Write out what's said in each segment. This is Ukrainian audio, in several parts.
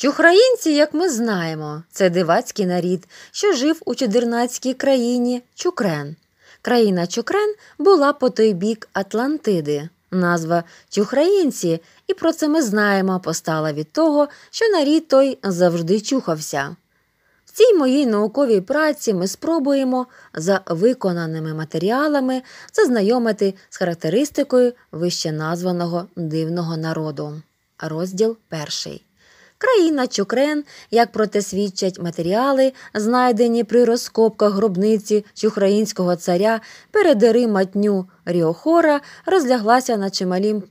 Чухраїнці, як ми знаємо, це дивацький нарід, що жив у чудернацькій країні Чукрен. Країна Чукрен була по той бік Атлантиди. Назва Чухраїнці, і про це ми знаємо, постала від того, що нарід той завжди чухався. В цій моїй науковій праці ми спробуємо за виконаними матеріалами зазнайомити з характеристикою вище названого дивного народу. Розділ перший. Країна Чукрен, як проте свідчать матеріали, знайдені при розкопках гробниці чухраїнського царя передери матню Ріохора, розляглася на чималім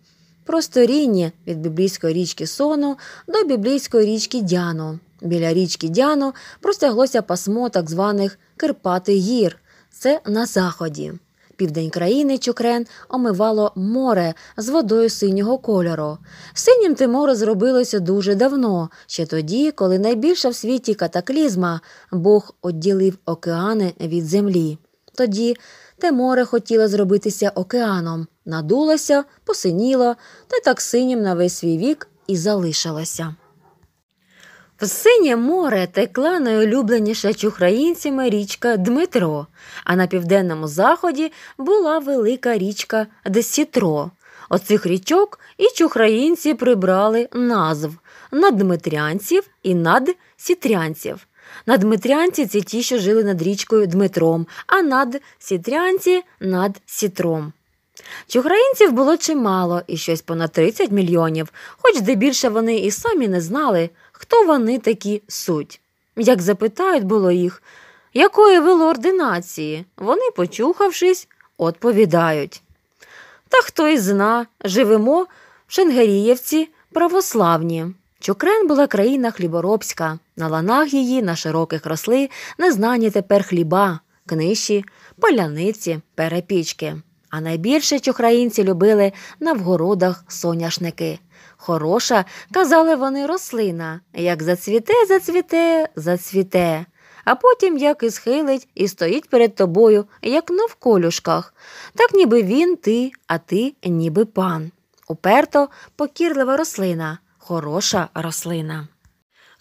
просторінні від біблійської річки Сону до біблійської річки Дяно. Біля річки Дяно простяглося пасмо так званих Кирпати гір. Це на заході. Південь країни чокрен омивало море з водою синього кольору. Синім Тимор зробилося дуже давно, ще тоді, коли найбільша в світі катаклізма Бог відділив океани від землі. Тоді те море хотіло зробитися океаном, надулося, посиніло та так синім на весь свій вік і залишилося. В синє море текла найулюбленіша чухраїнцями річка Дмитро, а на південному заході була велика річка Десітро. Оцих річок і чухраїнці прибрали назв надмитрянців і надсітрянців. Надмитрянці це ті, що жили над річкою Дмитром, а над сітрянці над сітром. Чухраїнців було чимало і щось понад 30 мільйонів, хоч де більше вони і самі не знали хто вони такі суть. Як запитають було їх, якої ви лорди вони, почухавшись, відповідають. Та хто й зна, живемо в Шенгерієвці православні. Чокрен була країна хліборобська, на ланах її, на широких росли, незнані тепер хліба, книші, поляниці, перепічки. А найбільше чухраїнці любили на вгородах соняшники. Хороша, казали вони, рослина, як зацвіте, зацвіте, зацвіте, а потім як і схилить, і стоїть перед тобою, як навколюшках, так ніби він, ти, а ти ніби пан. Уперто покірлива рослина, хороша рослина.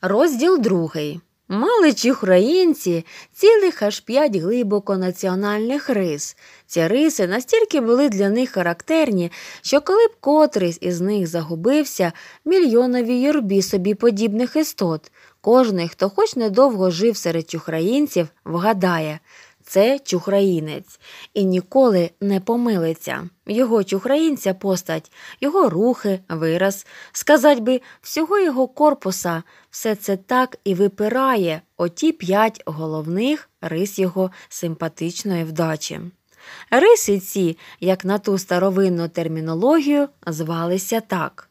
Розділ другий. Маличі українці цілих аж п'ять глибоко національних рис. Ці риси настільки були для них характерні, що коли б котрийсь із них загубився, мільйонові юрбі собі подібних істот. Кожний, хто хоч недовго жив серед українців, вгадає, це чухраїнець і ніколи не помилиться. Його чухраїнця постать, його рухи, вираз, сказать би, всього його корпуса, все це так і випирає оті п'ять головних рис його симпатичної вдачі. Риси ці, як на ту старовинну термінологію, звалися так.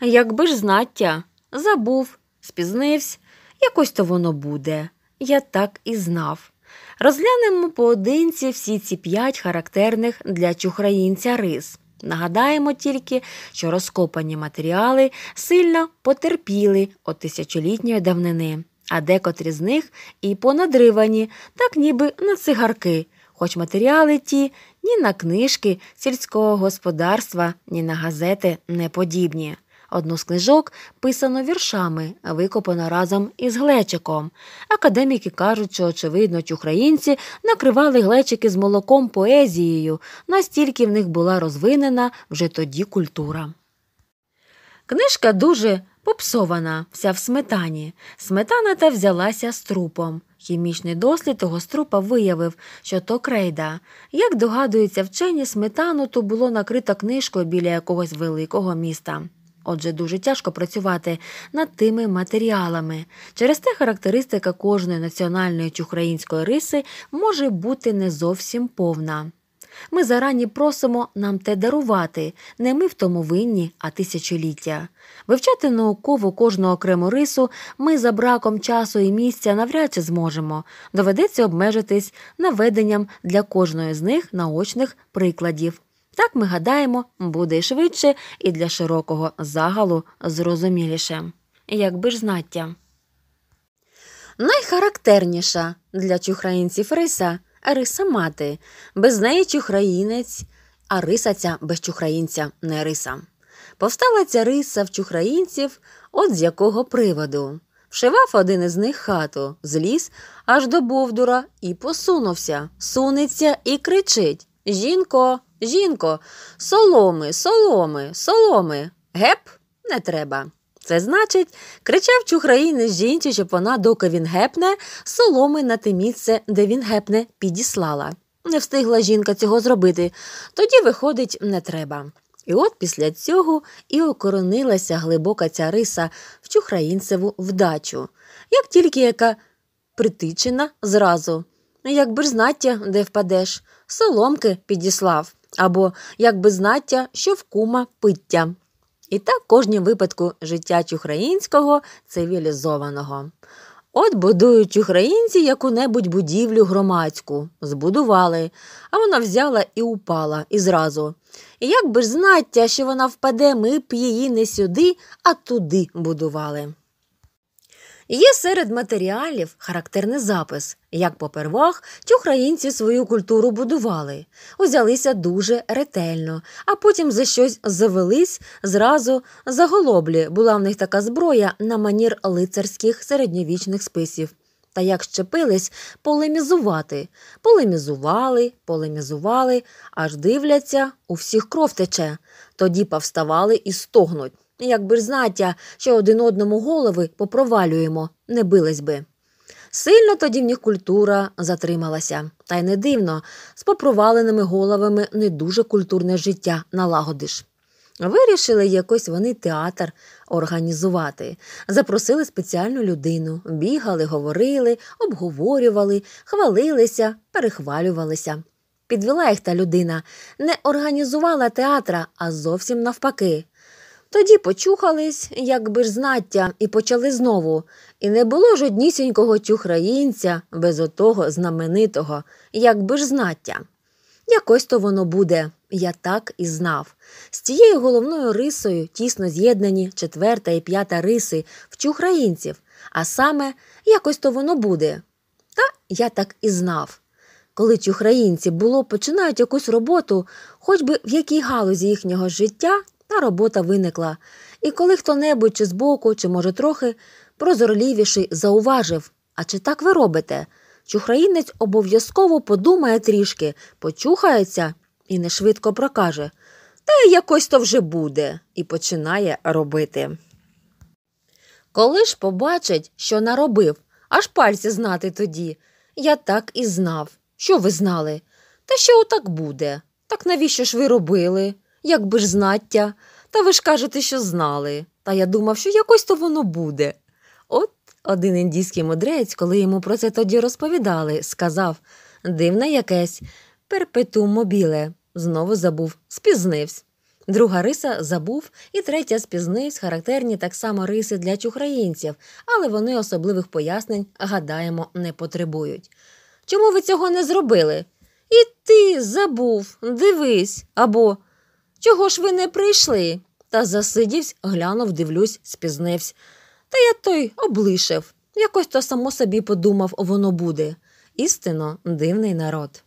Якби ж знаття, забув, спізнився, якось то воно буде. Я так і знав. Розглянемо поодинці всі ці п'ять характерних для чухраїнця рис. Нагадаємо тільки, що розкопані матеріали сильно потерпіли від тисячолітньої давнини, а декотрі з них і понадривані, так ніби на цигарки, хоч матеріали ті ні на книжки сільського господарства, ні на газети не подібні. Одну з книжок писано віршами, викопано разом із глечиком. Академіки кажуть, що, очевидно, українці накривали глечики з молоком поезією, настільки в них була розвинена вже тоді культура. Книжка дуже попсована, вся в сметані. Сметана та взялася з трупом. Хімічний дослід того струпа виявив, що то крейда. Як догадуються вчені, сметану то було накрито книжкою біля якогось великого міста. Отже, дуже тяжко працювати над тими матеріалами. Через те характеристика кожної національної чи української риси може бути не зовсім повна. Ми зарані просимо нам те дарувати, не ми в тому винні, а тисячоліття. Вивчати науково кожну окрему рису ми за браком часу і місця навряд чи зможемо. Доведеться обмежитись наведенням для кожної з них наочних прикладів. Так ми гадаємо, буде швидше і для широкого загалу зрозуміліше. Якби ж знаття. Найхарактерніша для чухраїнців риса риса мати. Без неї чухраїнець, а риса ця без чухраїнця не риса. Повстала ця риса в чухраїнців от з якого приводу. Вшивав один із них хату, зліз аж до Бовдура і посунувся, сунеться і кричить Жінко, Жінко, соломи, соломи, соломи. Геп, не треба. Це значить, кричав чухраїни жінці, щоб вона, доки він гепне, соломи на те місце, де він гепне, підіслала. Не встигла жінка цього зробити, тоді, виходить, не треба. І от після цього і окоронилася глибока ця риса в чухраїнцеву вдачу, як тільки яка притичена зразу. як берзнаття, де впадеш, соломки підіслав або якби знаття, що в кума пиття. І так в кожній випадку життя чухраїнського цивілізованого. От будують українці яку-небудь будівлю громадську, збудували, а вона взяла і упала і зразу. І як би ж знаття, що вона впаде, ми б її не сюди, а туди будували. Є серед матеріалів характерний запис, як попервах ті українці свою культуру будували, узялися дуже ретельно, а потім за щось завелись зразу заголоблі. Була в них така зброя на манір лицарських середньовічних списів. Та як щепились полемізувати, полемізували, полемізували, аж дивляться, у всіх кров тече, тоді повставали і стогнуть. Якби ж знаття, що один одному голови попровалюємо, не бились би. Сильно тоді в них культура затрималася, та й не дивно, з попроваленими головами не дуже культурне життя налагодиш. Вирішили якось вони театр організувати. Запросили спеціальну людину, бігали, говорили, обговорювали, хвалилися, перехвалювалися. Підвела їх та людина, не організувала театра, а зовсім навпаки. Тоді почухались, як би ж знаття, і почали знову. І не було жоднісінького тюхраїнця без отого знаменитого, як би ж знаття. Якось то воно буде, я так і знав. З цією головною рисою тісно з'єднані четверта і п'ята риси в чухраїнців, а саме якось то воно буде. Та я так і знав. Коли чухраїнці було починають якусь роботу, хоч би в якій галузі їхнього життя та робота виникла. І коли хто небудь чи збоку, чи, може, трохи, прозорливіший зауважив а чи так ви робите? Чухраїнець обов'язково подумає трішки, почухається і не швидко прокаже Та якось то вже буде, і починає робити. Коли ж побачить, що наробив, аж пальці знати тоді. Я так і знав. Що ви знали? Та що отак буде? Так навіщо ж ви робили? якби ж знаття, та ви ж кажете, що знали. Та я думав, що якось то воно буде. От один індійський мудрець, коли йому про це тоді розповідали, сказав дивне якесь, перпетум мобіле. Знову забув, спізнивсь. Друга риса забув, і третя спізнивсь, характерні так само риси для чухраїнців, але вони особливих пояснень, гадаємо, не потребують. Чому ви цього не зробили? І ти забув, дивись, або Чого ж ви не прийшли? Та засидівсь, глянув, дивлюсь, спізнивсь. Та я той облишив. Якось то само собі подумав, воно буде. Істинно дивний народ.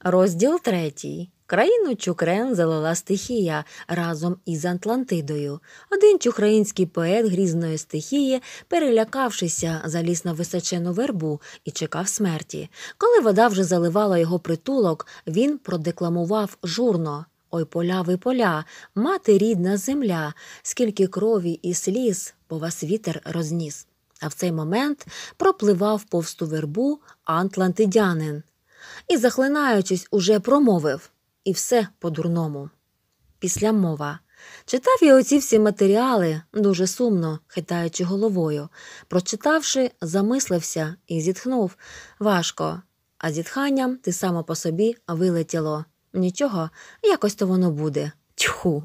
Розділ третій. Країну Чукрен залила стихія разом із Атлантидою. Один чухраїнський поет грізної стихії, перелякавшися, заліз на височену вербу і чекав смерті. Коли вода вже заливала його притулок, він продекламував журно. Ой поля ви поля, мати рідна земля, скільки крові і сліз по вас вітер розніс. А в цей момент пропливав повсту вербу антлантидянин і, захлинаючись, уже промовив і все по-дурному. Після мова. Читав я оці всі матеріали, дуже сумно, хитаючи головою. Прочитавши, замислився і зітхнув важко, а зітханням ти само по собі вилетіло. Нічого, якось то воно буде. Тьху.